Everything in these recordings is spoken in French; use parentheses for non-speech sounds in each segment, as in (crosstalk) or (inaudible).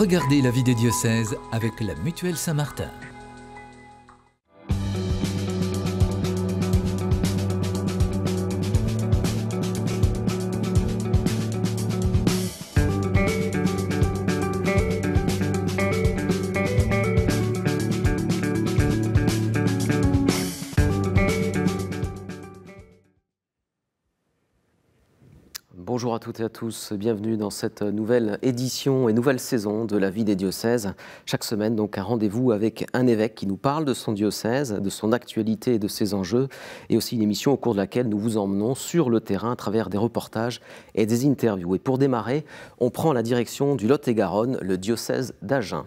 Regardez la vie des diocèses avec la Mutuelle Saint-Martin. à tous, bienvenue dans cette nouvelle édition et nouvelle saison de la vie des diocèses. Chaque semaine, donc, un rendez-vous avec un évêque qui nous parle de son diocèse, de son actualité et de ses enjeux, et aussi une émission au cours de laquelle nous vous emmenons sur le terrain à travers des reportages et des interviews. Et pour démarrer, on prend la direction du Lot-et-Garonne, le diocèse d'Agen.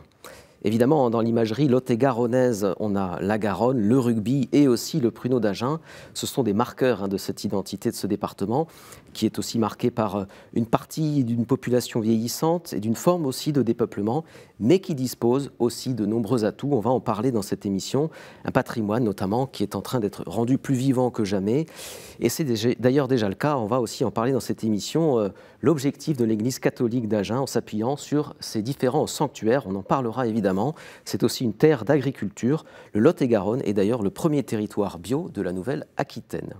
Évidemment, hein, dans l'imagerie lot garonnaise on a la Garonne, le rugby et aussi le pruneau d'Agen. Ce sont des marqueurs hein, de cette identité de ce département, qui est aussi marqué par euh, une partie d'une population vieillissante et d'une forme aussi de dépeuplement, mais qui dispose aussi de nombreux atouts. On va en parler dans cette émission. Un patrimoine notamment qui est en train d'être rendu plus vivant que jamais. Et c'est d'ailleurs déjà le cas, on va aussi en parler dans cette émission, euh, l'objectif de l'Église catholique d'Agen en s'appuyant sur ces différents sanctuaires. On en parlera évidemment c'est aussi une terre d'agriculture. Le Lot-et-Garonne est d'ailleurs le premier territoire bio de la Nouvelle-Aquitaine.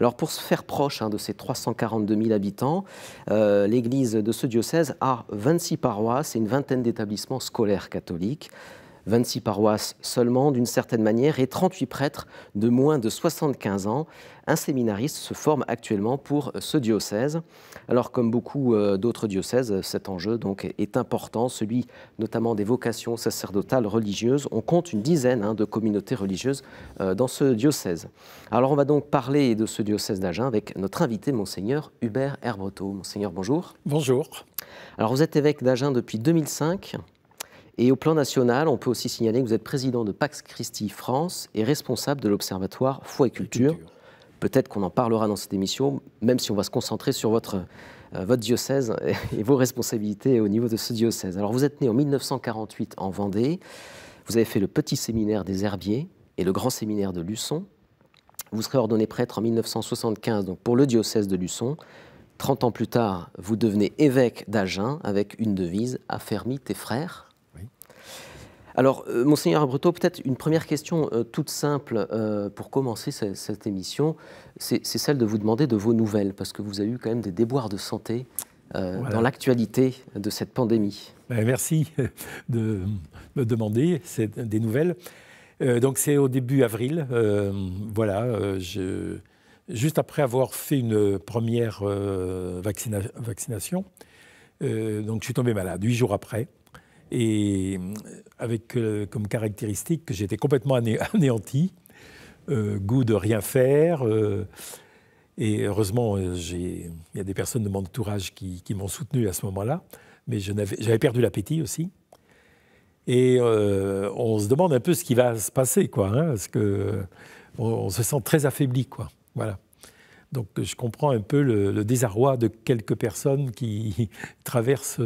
Alors pour se faire proche hein, de ces 342 000 habitants, euh, l'église de ce diocèse a 26 paroisses et une vingtaine d'établissements scolaires catholiques. 26 paroisses seulement d'une certaine manière et 38 prêtres de moins de 75 ans. Un séminariste se forme actuellement pour ce diocèse. Alors comme beaucoup euh, d'autres diocèses, cet enjeu donc est important, celui notamment des vocations sacerdotales religieuses. On compte une dizaine hein, de communautés religieuses euh, dans ce diocèse. Alors on va donc parler de ce diocèse d'Agen avec notre invité, monseigneur Hubert Herbreteau. Monseigneur, bonjour. Bonjour. Alors vous êtes évêque d'Agen depuis 2005. Et au plan national, on peut aussi signaler que vous êtes président de Pax Christi France et responsable de l'Observatoire Foi et Culture. Peut-être qu'on en parlera dans cette émission, même si on va se concentrer sur votre, euh, votre diocèse (laughs) et vos responsabilités au niveau de ce diocèse. Alors vous êtes né en 1948 en Vendée, vous avez fait le petit séminaire des Herbiers et le grand séminaire de Luçon. Vous serez ordonné prêtre en 1975 donc pour le diocèse de Luçon. 30 ans plus tard, vous devenez évêque d'Agen avec une devise Affermis tes frères. Alors, euh, Monseigneur Abreu, peut-être une première question euh, toute simple euh, pour commencer cette, émission, c'est celle de vous demander de vos nouvelles, parce que vous avez eu quand même des déboires de santé dans l'actualité de cette pandémie. Ben, merci de me demander des nouvelles. donc, c'est au début avril, voilà, juste après avoir fait une première vaccination, donc je suis tombé malade, huit jours après et euh, avec euh, comme caractéristique que j'étais complètement (laughs) anéanti, euh, goût de rien faire. et heureusement, il y a des personnes de mon entourage qui, m'ont soutenu à ce moment-là, mais j'avais perdu l'appétit aussi. Et on se demande un peu ce qui va se passer, quoi, hein, parce que on, se sent très affaibli, quoi. Voilà. Donc je comprends un peu le désarroi de quelques personnes qui (laughs) traversent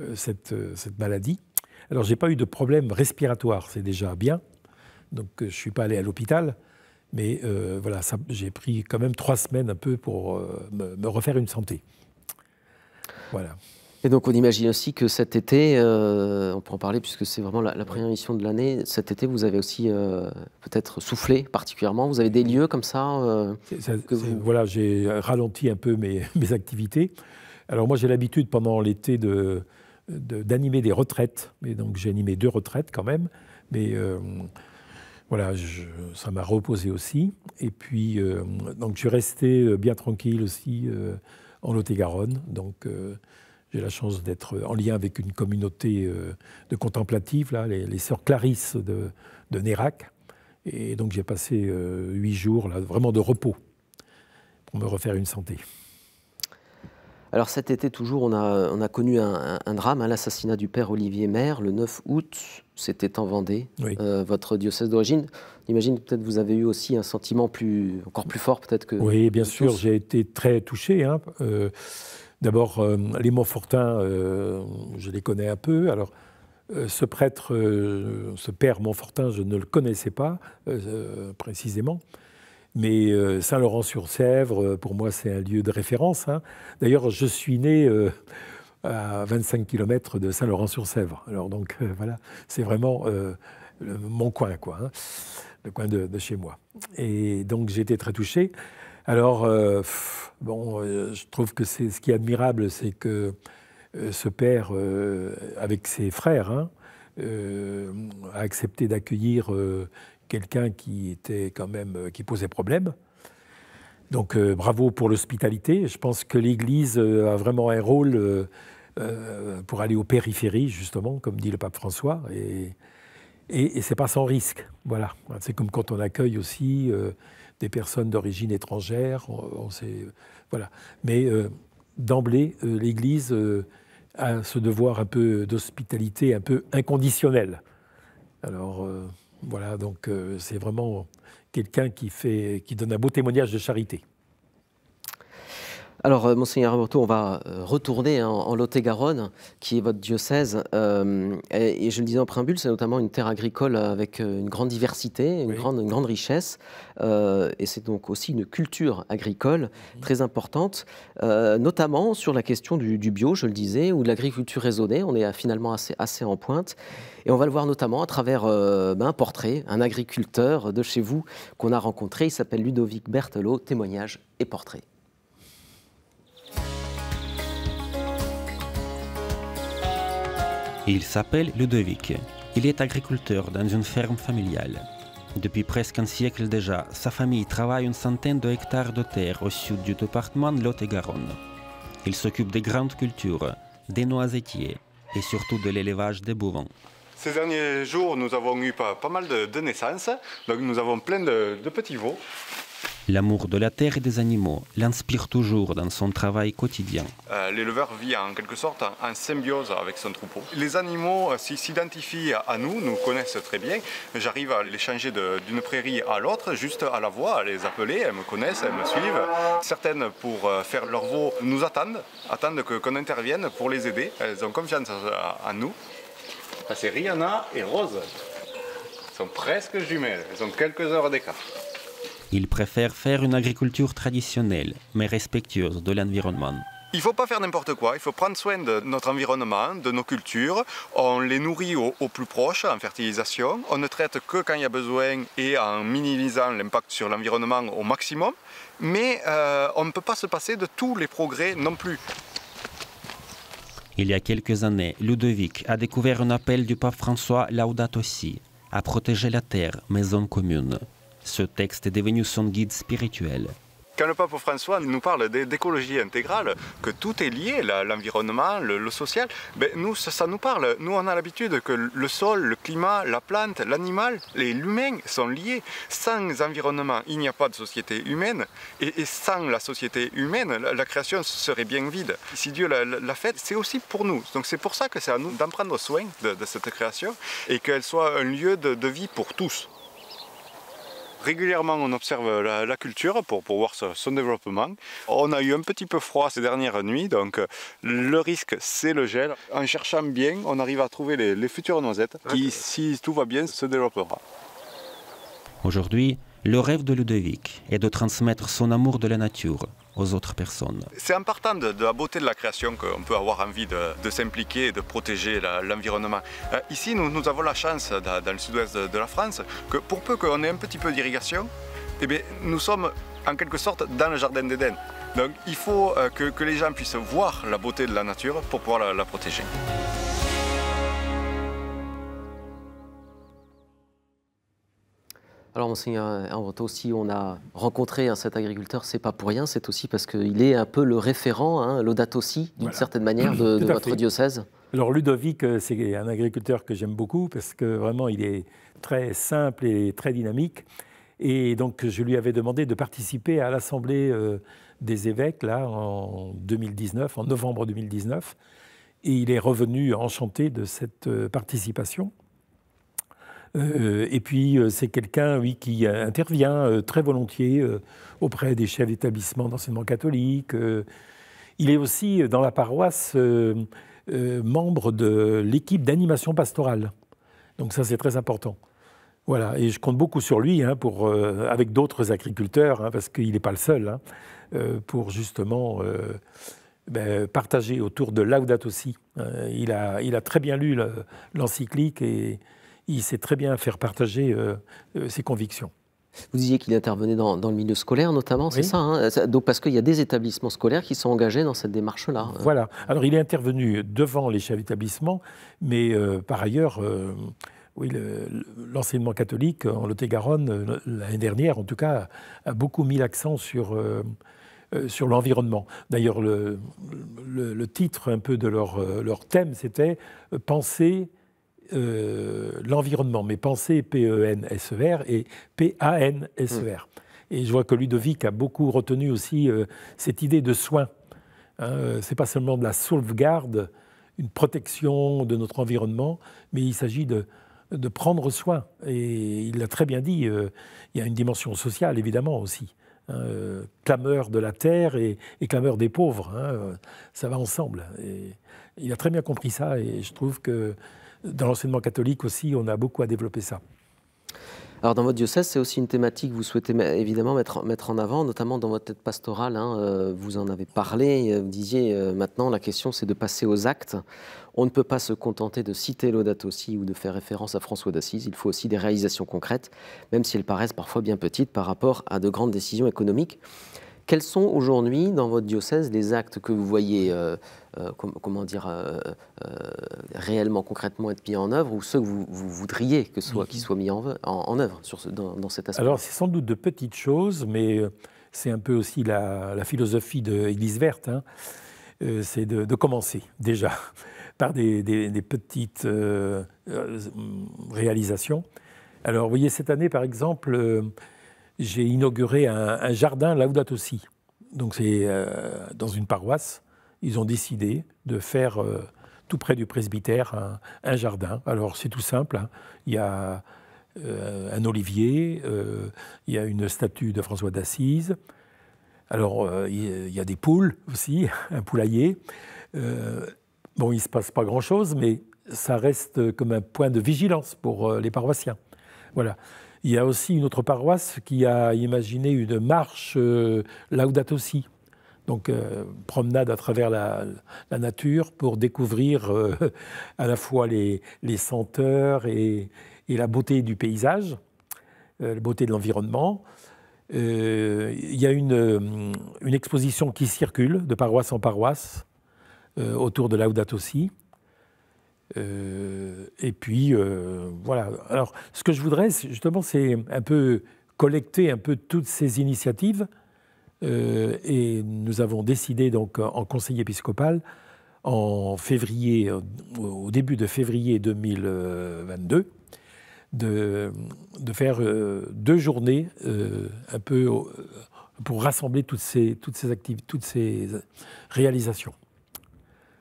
euh, euh, cette, maladie. Alors, j'ai pas eu de problème respiratoire, c'est déjà bien. Donc, euh, je suis pas allé à l'hôpital. Mais voilà, j'ai pris quand même trois semaines un peu pour me, refaire une santé. Voilà. Et donc, on imagine aussi que cet été, on peut en parler puisque c'est vraiment la, première mission de l'année. Cet été, vous avez aussi peut-être soufflé particulièrement. Vous avez des lieux comme ça, Voilà, j'ai ralenti un peu (laughs) mes activités. Alors, moi, j'ai l'habitude pendant l'été de, d'animer des retraites. Et donc j'ai animé deux retraites quand même. Mais euh, voilà, ça m'a reposé aussi. Et puis, euh, donc je suis resté euh, bien tranquille aussi en Lot-et-Garonne. Donc j'ai la chance d'être en lien avec une communauté de contemplatifs, là, les, sœurs Clarisse de, de Nérac. Et donc j'ai passé huit jours là, vraiment de repos pour me refaire une santé. Alors cet été toujours, on a, connu un, drame, hein, l'assassinat du père Olivier Maire le 9 août, c'était en Vendée, euh, votre diocèse d'origine. J'imagine peut-être vous avez eu aussi un sentiment plus, encore plus fort peut-être que... Oui, bien sûr, j'ai été très touché. Hein. Euh, d'abord, euh, les Montfortins, je les connais un peu. Alors, ce prêtre, ce père Montfortin, je ne le connaissais pas précisément. Mais euh, Saint-Laurent-sur-Sèvre, euh, pour moi, c'est un lieu de référence. Hein. D'ailleurs, je suis né euh, à 25 km de Saint-Laurent-sur-Sèvre. Alors donc, voilà, c'est vraiment mon coin, quoi, hein, le coin de, chez moi. Et donc, j'ai été très touché. Alors, bon, je trouve que c'est ce qui est admirable, c'est que ce père, avec ses frères, hein, a accepté d'accueillir quelqu'un qui était quand même euh, qui posait problème. Donc euh, bravo pour l'hospitalité. Je pense que l'Église euh, a vraiment un rôle pour aller aux périphéries, justement, comme dit le pape François. Et, et, et c'est pas sans risque. Voilà. C'est comme quand on accueille aussi des personnes d'origine étrangère. On, sait, voilà. Mais d'emblée, l'Église a ce devoir un peu d'hospitalité, un peu inconditionnel. Alors. Voilà, donc euh, c'est vraiment quelqu'un qui, fait, qui donne un beau témoignage de charité. Alors, euh, Monseigneur Roberto, on va euh, retourner hein, en Lot-et-Garonne, qui est votre diocèse. Euh, et, je le disais en préambule, c'est notamment une terre agricole avec une grande diversité, une, grande, grande, richesse. et c'est donc aussi une culture agricole très importante, notamment sur la question du, bio, je le disais, ou de l'agriculture raisonnée. On est finalement assez, en pointe. Et on va le voir notamment à travers ben, un portrait, un agriculteur de chez vous qu'on a rencontré. Il s'appelle Ludovic Berthelot, témoignage et portrait. Il s'appelle Ludovic. Il est agriculteur dans une ferme familiale. Depuis presque un siècle déjà, sa famille travaille une centaine de hectares de terre au sud du département de Lot-et-Garonne. Il s'occupe des grandes cultures, des noisetiers et surtout de l'élevage des bovins. Ces derniers jours, nous avons eu pas, mal de, naissances, donc nous avons plein de petits veaux. L'amour de la terre et des animaux l'inspire toujours dans son travail quotidien. Euh, l'éleveur vit en quelque sorte en, symbiose avec son troupeau. Les animaux euh, s'identifient à nous, nous connaissent très bien. J'arrive à les changer d'une prairie à l'autre, juste à la voix, à les appeler, elles me connaissent, elles me suivent. Certaines, pour euh, faire leur veau, nous attendent, attendent qu'on intervienne pour les aider. Elles ont confiance en nous. Ah, c'est Rihanna et Rose. Elles sont presque jumelles, elles ont quelques heures d'écart. Ils préfèrent faire une agriculture traditionnelle, mais respectueuse de l'environnement. Il ne faut pas faire n'importe quoi, il faut prendre soin de notre environnement, de nos cultures. On les nourrit au, plus proche en fertilisation. On ne traite que quand il y a besoin et en minimisant l'impact sur l'environnement au maximum. Mais euh, on ne peut pas se passer de tous les progrès non plus. Il y a quelques années, Ludovic a découvert un appel du pape François Laudato Si à protéger la terre, maison commune. Ce texte est devenu son guide spirituel. Quand le pape François nous parle d'écologie intégrale, que tout est lié, l'environnement, le, social, ben, nous, ça, nous parle. Nous, on a l'habitude que le sol, le climat, la plante, l'animal et l'humain sont liés. Sans environnement, il n'y a pas de société humaine. Et, sans la société humaine, la, création serait bien vide. Si Dieu l'a faite, c'est aussi pour nous. Donc c'est pour ça que c'est à nous d'en prendre soin de, cette création et qu'elle soit un lieu de vie pour tous. Régulièrement, on observe la, culture pour, voir son, développement. On a eu un petit peu froid ces dernières nuits, donc euh, le risque, c'est le gel. En cherchant bien, on arrive à trouver les, les futures noisettes qui, si tout va bien, se développera. Aujourd'hui, le rêve de Ludovic est de transmettre son amour de la nature autres personnes. C'est en partant de, la beauté de la création qu'on peut avoir envie de, s'impliquer et de protéger l'environnement. Euh, ici, nous, avons la chance, dans, le sud-ouest de, la France, que pour peu qu'on ait un petit peu d'irrigation, eh nous sommes en quelque sorte dans le jardin d'Éden. Donc il faut euh, que, les gens puissent voir la beauté de la nature pour pouvoir la protéger. Alors, Monseigneur si on a rencontré cet agriculteur, c'est pas pour rien, c'est aussi parce qu'il est un peu le référent, hein, l'audat aussi, d'une certaine manière, de, notre votre diocèse. Alors, Ludovic, euh, c'est un agriculteur que j'aime beaucoup parce que vraiment, il est très simple et très dynamique. Et donc, je lui avais demandé de participer à l'Assemblée euh, des évêques, là, en 2019, en novembre 2019. Et il est revenu enchanté de cette euh, participation. Euh, et puis euh, c'est quelqu'un, oui, qui intervient euh, très volontiers auprès des chefs d'établissement d'enseignement catholique. il est aussi dans la paroisse membre de l'équipe d'animation pastorale. Donc ça, c'est très important. Voilà, et je compte beaucoup sur lui, hein, pour, avec d'autres agriculteurs, hein, parce qu'il n'est pas le seul, hein, pour justement ben, partager autour de Laudato aussi. il, a, il a très bien lu l'encyclique et il sait très bien faire partager euh, euh, ses convictions. Vous disiez qu'il intervenait dans, le milieu scolaire notamment, c'est ça hein parce qu'il y a des établissements scolaires qui sont engagés dans cette démarche-là. Hein voilà. Alors il est intervenu devant les chefs d'établissement, mais euh, par ailleurs, l'enseignement catholique en Lot-et-Garonne, l'année dernière en tout cas, a beaucoup mis l'accent sur... sur l'environnement. D'ailleurs, le, titre un peu de leur, leur thème, c'était Penser euh, l'environnement. Mes pensées, P-E-N-S-E-R et P-A-N-S-E-R. Hmm. Et je vois que Ludovic a beaucoup retenu aussi euh, cette idée de soin. Hein, euh, c'est pas seulement de la sauvegarde, une protection de notre environnement, mais il s'agit de, prendre soin. Et il l'a très bien dit, il y a une dimension sociale évidemment aussi. Hein, clameur de la terre et, clameur des pauvres. Hein, ça va ensemble. Et il a très bien compris ça et je trouve que dans l'enseignement catholique aussi, on a beaucoup à développer ça. Alors dans votre diocèse, c'est aussi une thématique que vous souhaitez évidemment mettre, mettre en avant, notamment dans votre tête pastorale. Hein, euh, vous en avez parlé, euh, vous disiez euh, maintenant la question c'est de passer aux actes. On ne peut pas se contenter de citer Laudato aussi ou de faire référence à François d'Assise, il faut aussi des réalisations concrètes, même si elles paraissent parfois bien petites par rapport à de grandes décisions économiques. Quels sont aujourd'hui dans votre diocèse les actes que vous voyez, euh, euh, comment dire, euh, réellement, concrètement être mis en œuvre ou ceux que vous, voudriez que soit, mhm. soient mis en, œuvre sur dans, cet aspect Alors, c'est sans doute de petites choses, mais c'est un peu aussi la, philosophie de Église verte. Hein. c'est de, commencer déjà (laughs) par des, des petites réalisations. Alors, vous voyez, cette année, par exemple, j'ai inauguré un, un jardin date aussi. Donc c'est euh, dans une paroisse. Ils ont décidé de faire euh, tout près du presbytère un, jardin. Alors c'est tout simple. Hein. Il y a euh, un olivier, il y a une statue de François d'Assise. Alors il y a des poules aussi, (laughs) un poulailler. bon, il ne se passe pas grand-chose, mais ça reste comme un point de vigilance pour les paroissiens. Voilà. Il y a aussi une autre paroisse qui a imaginé une marche euh, Laudato Si, donc euh, promenade à travers la, nature pour découvrir euh, (laughs) à la fois les, senteurs et, la beauté du paysage, euh, la beauté de l'environnement. Il y a une, une, exposition qui circule de paroisse en paroisse autour de Laudato Si. Euh, et puis, euh, voilà. Alors, ce que je voudrais, justement, c'est un peu collecter un peu toutes ces initiatives. Euh, et nous avons décidé, donc, en conseil épiscopal, en février, au début de février 2022, de, faire deux journées un peu pour rassembler toutes toutes ces activités, toutes ces réalisations.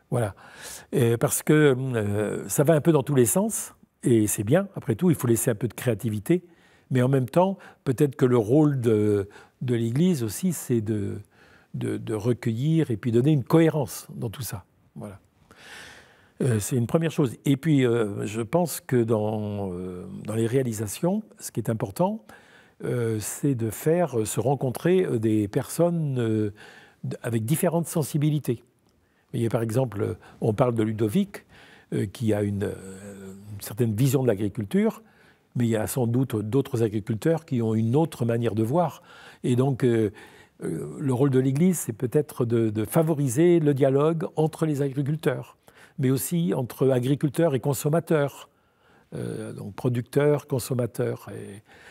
Voilà. parce que euh, ça va un peu dans tous les sens, et c'est bien, après tout, il faut laisser un peu de créativité, mais en même temps, peut-être que le rôle de, l'Église aussi, c'est de, recueillir et puis donner une cohérence dans tout ça. Voilà. Euh, c'est une première chose. Et puis, euh, je pense que dans, dans, les réalisations, ce qui est important, c'est de faire se rencontrer des personnes avec différentes sensibilités par exemple, on parle de Ludovic, euh, qui a euh, une, certaine vision de l'agriculture, mais il y a sans doute d'autres agriculteurs qui ont une autre manière de voir. Et donc, euh, le rôle de l'Église, c'est peut-être de, favoriser le dialogue entre les agriculteurs, mais aussi entre agriculteurs et consommateurs. donc producteurs, consommateurs.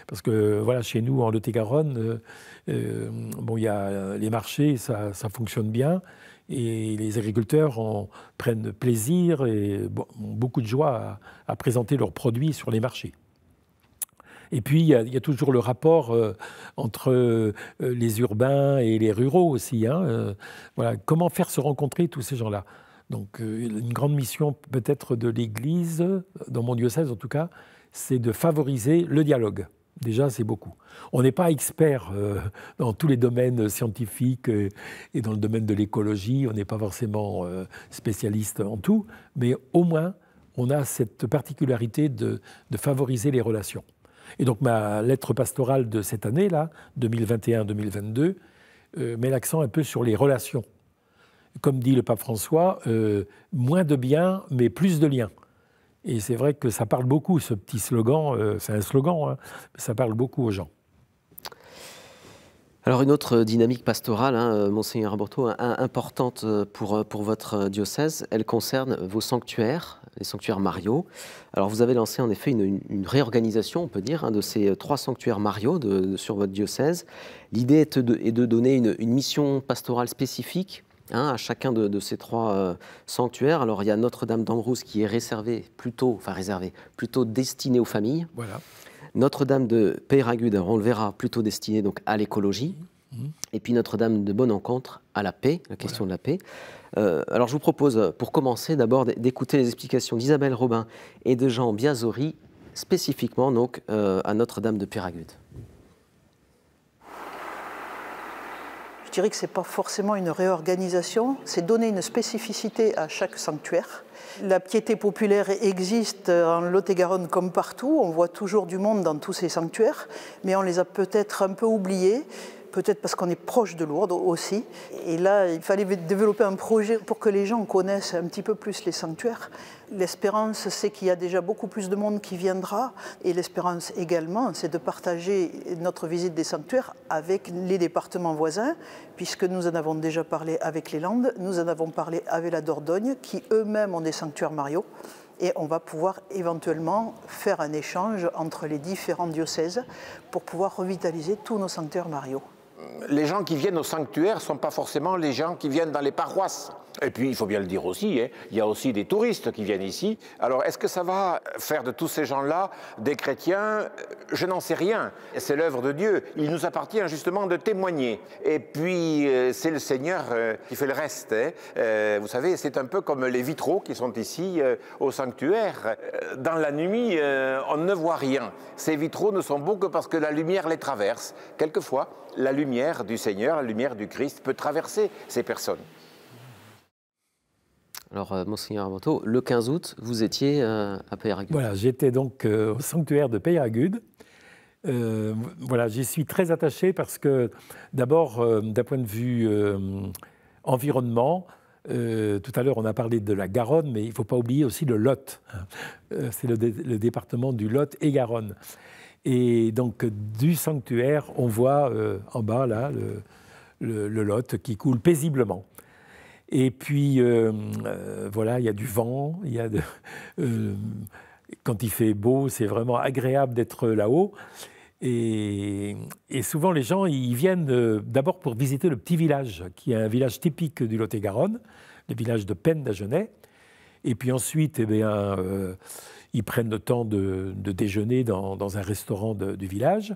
parce que voilà, chez nous, en Lot-et-Garonne, il y a les marchés, ça fonctionne bien. Et les agriculteurs en prennent plaisir et ont beaucoup de joie à, présenter leurs produits sur les marchés. Et puis, il y, a, toujours le rapport euh, entre euh, les urbains et les ruraux aussi. Hein, euh, voilà, comment faire se rencontrer tous ces gens-là Donc, une grande mission peut-être de l'Église, dans mon diocèse en tout cas, c'est de favoriser le dialogue. Déjà, c'est beaucoup. On n'est pas expert euh, (laughs) dans tous les domaines scientifiques euh, et dans le domaine de l'écologie. On n'est pas forcément euh, spécialiste en tout, mais au moins, on a cette particularité de, de favoriser les relations. Et donc, ma lettre pastorale de cette année-là, 2021-2022, met l'accent un peu sur les relations. Comme dit le pape François, moins de biens, mais plus de liens. Et c'est vrai que ça parle beaucoup, ce petit slogan. Euh, c'est un slogan, hein, ça parle beaucoup aux gens. Alors une autre dynamique pastorale, hein, euh, monseigneur Aborto, importante euh, pour, pour votre diocèse, elle concerne vos sanctuaires, les sanctuaires Mario. Alors vous avez lancé en effet une, réorganisation, on peut dire, hein, de ces trois sanctuaires Mario sur votre diocèse. L'idée est de, donner une, une, mission pastorale spécifique Hein, à chacun de, ces trois euh, sanctuaires. Alors il y a Notre-Dame d'Ambrousse qui est réservée plutôt, enfin réservée, plutôt destinée aux familles. Voilà. Notre-Dame de Péragude, on le verra, plutôt destinée donc à l'écologie. Mhm. Et puis Notre-Dame de Bonne Encontre à la paix, la question de la paix. Euh, alors je vous propose, pour commencer, d'abord d'écouter les explications d'Isabelle Robin et de Jean Biazori, spécifiquement donc euh, à Notre-Dame de Péragude. dirais que ce n'est pas forcément une réorganisation, c'est donner une spécificité à chaque sanctuaire. La piété populaire existe en Lot-et-Garonne comme partout, on voit toujours du monde dans tous ces sanctuaires, mais on les a peut-être un peu oubliés peut-être parce qu'on est proche de Lourdes aussi. Et là, il fallait développer un projet pour que les gens connaissent un petit peu plus les sanctuaires. L'espérance, c'est qu'il y a déjà beaucoup plus de monde qui viendra. Et l'espérance également, c'est de partager notre visite des sanctuaires avec les départements voisins, puisque nous en avons déjà parlé avec les Landes, nous en avons parlé avec la Dordogne, qui eux-mêmes ont des sanctuaires Mario et on va pouvoir éventuellement faire un échange entre les différents diocèses pour pouvoir revitaliser tous nos sanctuaires Mario les gens qui viennent au sanctuaire ne sont pas forcément les gens qui viennent dans les paroisses. Et puis, il faut bien le dire aussi, hein, il y a aussi des touristes qui viennent ici. Alors, est-ce que ça va faire de tous ces gens-là des chrétiens Je n'en sais rien. C'est l'œuvre de Dieu. Il nous appartient hein, justement de témoigner. Et puis, euh, c'est le Seigneur euh, qui fait le reste. Hein. Euh, vous savez, c'est un peu comme les vitraux qui sont ici au sanctuaire. Dans la nuit, on ne voit rien. Ces vitraux ne sont beaux que parce que la lumière les traverse. Quelquefois, la lumière lumière du Seigneur, la lumière du Christ peut traverser ces personnes. Alors, euh, Monseigneur Armanto, le 15 août, vous étiez euh, à Peyragude. Voilà, j'étais donc euh, au sanctuaire de Peyragude. voilà, j'y suis très attaché parce que, d'abord, d'un point de vue environnement, tout à l'heure on a parlé de la Garonne, mais il ne faut pas oublier aussi le Lot. Hein. C'est le département du Lot et Garonne. Et donc du sanctuaire, on voit euh, en bas là le, Lot qui coule paisiblement. Et puis euh, euh, voilà, il y a du vent, il y a (laughs) quand il fait beau, c'est vraiment agréable d'être là-haut. Et, souvent les gens ils viennent d'abord pour visiter le petit village, qui est un village typique du Lot-et-Garonne, le village de Penne d'Agenais. Et puis ensuite, eh bien ils prennent le temps de, déjeuner dans, un restaurant du village.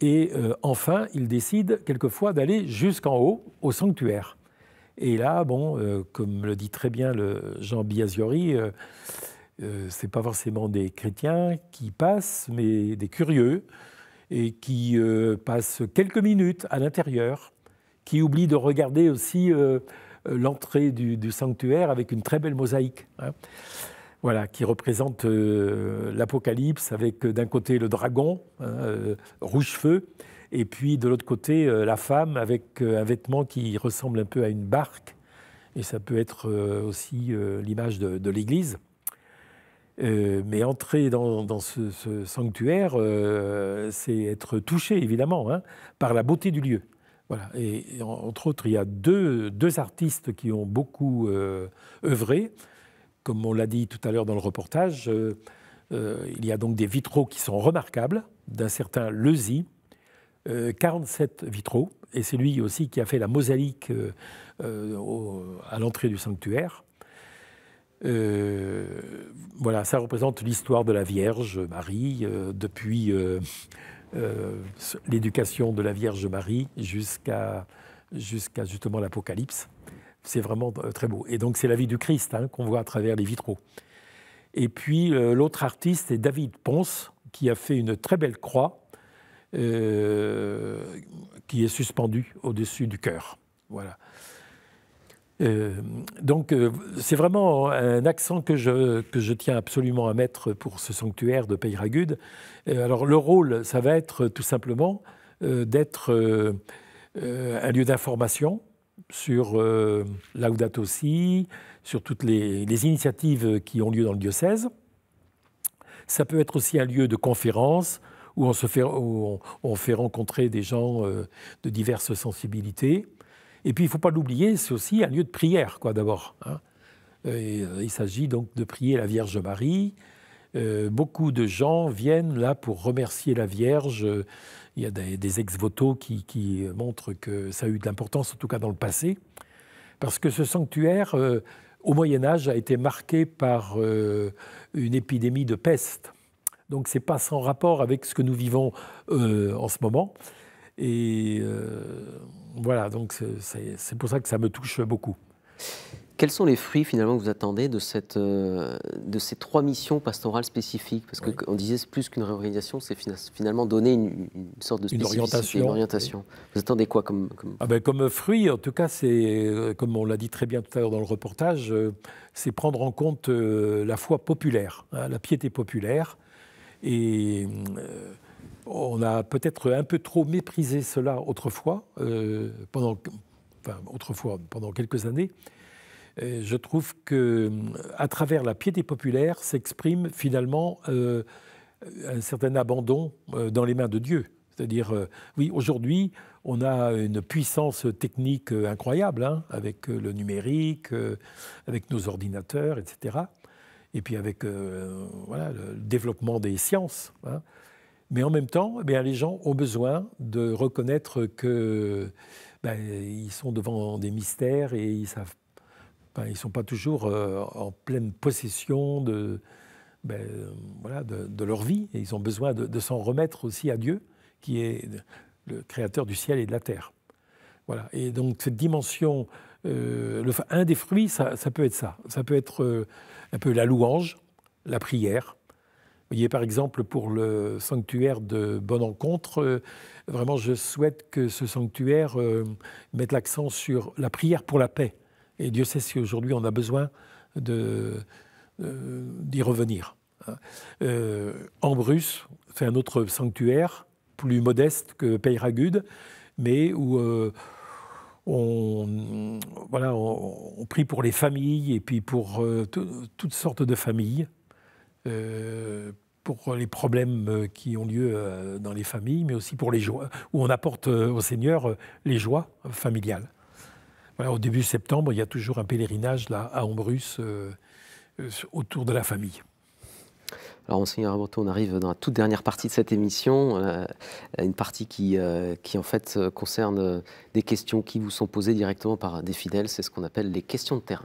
Et euh, enfin, ils décident quelquefois d'aller jusqu'en haut, au sanctuaire. Et là, bon, euh, comme le dit très bien le Jean Biasiori, euh, c'est pas forcément des chrétiens qui passent, mais des curieux, et qui passent quelques minutes à l'intérieur, qui oublient de regarder aussi l'entrée du, sanctuaire avec une très belle mosaïque. Hein. Voilà, qui représente euh, l'Apocalypse avec euh, d'un côté le dragon, hein, euh, rouge-feu, et puis de l'autre côté la femme avec un vêtement qui ressemble un peu à une barque, et ça peut être aussi l'image de, l'Église. mais entrer dans, ce, sanctuaire, c'est être touché, évidemment, hein, par la beauté du lieu. Et, entre autres, il y a deux, artistes qui ont beaucoup œuvré. Comme on l'a dit tout à l'heure dans le reportage, euh, euh, il y a donc des vitraux qui sont remarquables, d'un certain Lezy, 47 euh, vitraux, et c'est lui aussi qui a fait la mosaïque à l'entrée du sanctuaire. voilà, ça représente l'histoire de la Vierge Marie depuis l'éducation de la Vierge Marie jusqu'à justement l'Apocalypse. C'est vraiment euh, très beau. Et donc c'est la vie du Christ hein, qu'on voit à travers les vitraux. Et puis euh, l'autre artiste est David Ponce, qui a fait une très belle croix euh, qui est suspendue au-dessus du cœur. Voilà. donc c'est vraiment un accent que je, que je tiens absolument à mettre pour ce sanctuaire de Peyragude. alors le rôle, ça va être tout simplement d'être un lieu d'information, sur euh, l'audat aussi, sur toutes les, initiatives qui ont lieu dans le diocèse. Ça peut être aussi un lieu de conférence où on, fait, rencontrer des gens euh, de diverses sensibilités. Et puis, il ne faut pas l'oublier, c'est aussi un lieu de prière, quoi, d'abord. Hein. Euh, il s'agit donc de prier la Vierge Marie, euh, beaucoup de gens viennent là pour remercier la Vierge. Il y a des, ex-votos qui, montrent que ça a eu de l'importance, en tout cas dans le passé, parce que ce sanctuaire, euh, au Moyen Âge, a été marqué par euh, une épidémie de peste. Donc ce n'est pas sans rapport avec ce que nous vivons en ce moment. Et voilà, donc c'est pour ça que ça me touche beaucoup. Quels sont les fruits finalement que vous attendez de, cette, euh, de ces trois missions pastorales spécifiques Parce qu'on disait que c'est plus qu'une réorganisation, c'est finalement donner une, sorte de spécificité, une orientation. Vous attendez quoi comme, comme... Ah ben, comme fruit, en tout cas, c'est, euh, comme on l'a dit très bien tout à l'heure dans le reportage, euh, c'est prendre en compte la foi populaire, hein, la piété populaire. Et on a peut-être un peu trop méprisé cela autrefois, pendant, enfin, autrefois, pendant quelques années je trouve que à travers la piété populaire s'exprime finalement euh, un certain abandon euh, dans les mains de Dieu. C'est-à-dire, euh, oui, aujourd'hui, on a une puissance technique incroyable, hein, avec le numérique, avec nos ordinateurs, etc. Et puis avec voilà, le développement des sciences. Hein. Mais en même temps, eh bien, les gens ont besoin de reconnaître que ben, ils sont devant des mystères et ils savent ils ne sont pas toujours euh, en pleine possession de, ben, voilà, de, leur vie. Et ils ont besoin de, s'en remettre aussi à Dieu, qui est le créateur du ciel et de la terre. Voilà. Et donc cette dimension, euh, le, un des fruits, ça, ça, peut être ça. Ça peut être euh, un peu la louange, la prière. Vous voyez, par exemple, pour le sanctuaire de Bonne Encontre, vraiment, je souhaite que ce sanctuaire mette l'accent sur la prière pour la paix. Et Dieu sait si aujourd'hui on a besoin euh, d'y revenir. Hein. Euh, Ambrus c'est un autre sanctuaire, plus modeste que Peyragude, mais où euh, on, voilà, prie pour les familles et puis pour euh, toutes sortes de familles, pour les problèmes qui ont lieu dans les familles, mais aussi pour les joies, où on apporte au Seigneur les joies familiales au début septembre, il y a toujours un pèlerinage là, à Ombrus euh, euh, autour de la famille. Alors, Monseigneur Raboto, on arrive dans la toute dernière partie de cette émission, euh, une partie qui, en fait concerne des questions qui vous sont posées directement par des fidèles, c'est ce qu'on appelle les questions de terrain.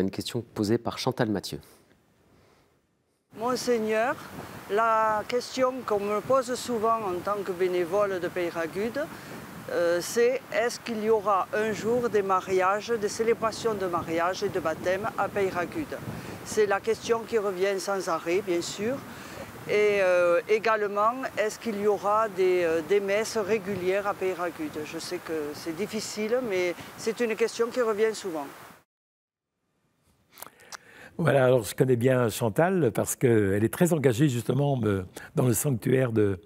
une question posée par Chantal Mathieu. Monseigneur, la question qu'on me pose souvent en tant que bénévole de Peyragude, euh, c'est est-ce qu'il y aura un jour des mariages, des célébrations de mariage et de baptême à Peyragude C'est la question qui revient sans arrêt, bien sûr. Et euh, également, est-ce qu'il y aura des, euh, des, messes régulières à Peyragude Je sais que c'est difficile, mais c'est une question qui revient souvent. Voilà, je connais bien Chantal parce qu'elle est très engagée justement dans le sanctuaire de,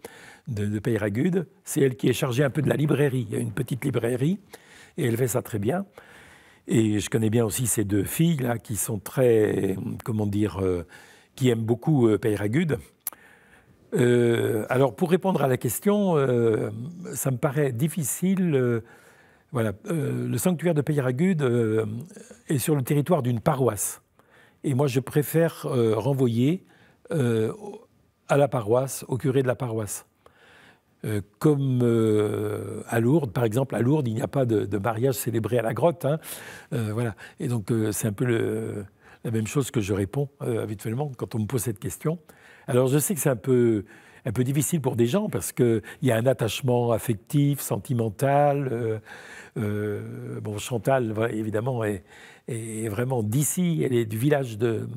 Peyragude. C'est elle qui est chargée un peu de la librairie. Il y a une petite librairie et elle fait ça très bien. Et je connais bien aussi ces deux filles là qui sont très, comment dire, euh, qui aiment beaucoup euh, Peyragude. Euh, alors pour répondre à la question, ça me paraît difficile. voilà, le sanctuaire de Peyragude est sur le territoire d'une paroisse. Et moi, je préfère euh, renvoyer euh, à la paroisse, au curé de la paroisse. Euh, comme à Lourdes, par exemple, à Lourdes, il n'y a pas de, mariage célébré à la grotte. Hein. voilà. Et donc, c'est un peu le, la même chose que je réponds habituellement quand on me pose cette question. Alors, je sais que c'est un peu un peu difficile pour des gens parce qu'il y a un attachement affectif, sentimental. Euh, euh, bon, Chantal, évidemment, est, vraiment d'ici, elle est du village de,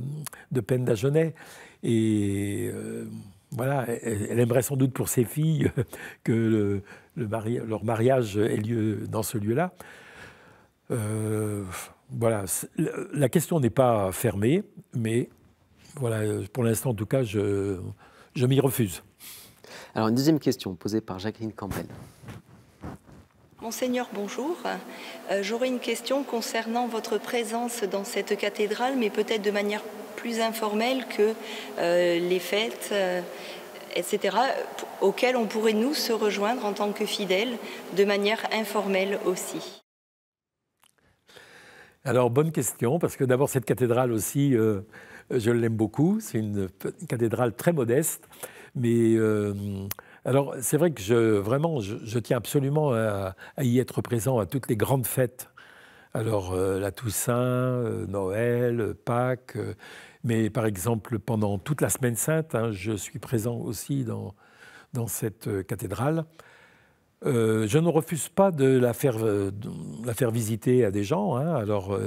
de dagenais Et euh, voilà, elle, aimerait sans doute pour ses filles (laughs) que leur mariage ait lieu dans ce lieu-là. voilà, la question n'est pas fermée, mais voilà, pour l'instant, en tout cas, je, je m'y refuse. Alors, une deuxième question posée par Jacqueline Campbell. Monseigneur, bonjour. Euh, j'aurais une question concernant votre présence dans cette cathédrale, mais peut-être de manière plus informelle que euh, les fêtes, euh, etc., auxquelles on pourrait nous se rejoindre en tant que fidèles, de manière informelle aussi. Alors, bonne question, parce que d'abord, cette cathédrale aussi, je l'aime beaucoup. C'est une cathédrale très modeste mais euh, alors, c'est vrai que je, vraiment, je, tiens absolument à, y être présent à toutes les grandes fêtes. Alors, euh, la Toussaint, euh, Noël, Pâques, mais par exemple, pendant toute la Semaine Sainte, hein, je suis présent aussi dans, dans cette cathédrale. je ne refuse pas de la faire, la faire visiter à des gens. Hein. alors,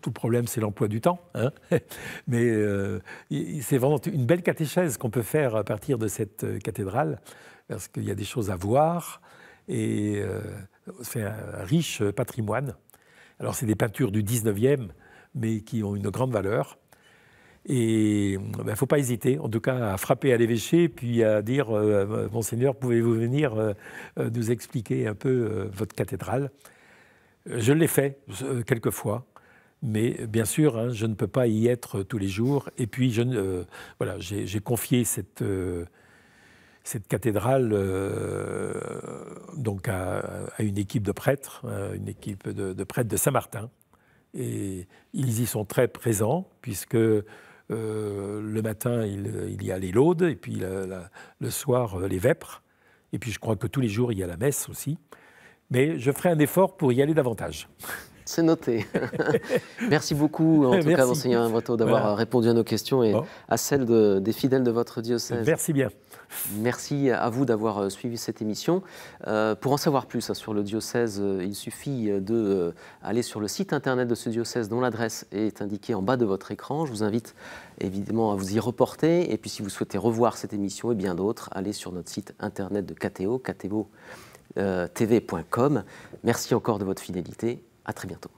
tout problème, c'est l'emploi du temps. Hein. (laughs) Mais c'est euh, vraiment une belle catéchèse qu'on peut faire à partir de cette euh, cathédrale, parce qu'il y a des choses à voir, et euh, c'est un riche patrimoine. Alors, c'est des peintures du 19e, mais qui ont une grande valeur. Et il ne ben, faut pas hésiter, en tout cas, à frapper à l'évêché, puis à dire Monseigneur, pouvez-vous venir nous expliquer un peu votre cathédrale Je l'ai fait quelquefois. Mais bien sûr, hein, je ne peux pas y être tous les jours. Et puis, euh, voilà, j'ai confié cette, euh, cette cathédrale euh, donc à, une équipe de prêtres, une équipe de, prêtres de Saint-Martin. Et ils y sont très présents, puisque le matin, il, y a les laudes, et puis le soir, les vêpres. Et puis, je crois que tous les jours, il y a la messe aussi. Mais je ferai un effort pour y aller davantage. C'est noté. (laughs) Merci beaucoup, en tout cas, Monseigneur Invoto, d'avoir répondu à nos questions et à celles des fidèles de votre diocèse. Merci bien. Merci à vous d'avoir euh, suivi cette émission. Euh, pour en savoir plus hein, sur le diocèse, euh, il suffit d'aller aller sur le site internet de ce diocèse dont l'adresse est indiquée en bas de votre écran. Je vous invite évidemment à vous y reporter. Et puis si vous souhaitez revoir cette émission et bien d'autres, allez sur notre site internet de KTO, ktotv.com. Merci encore de votre fidélité a très bientôt.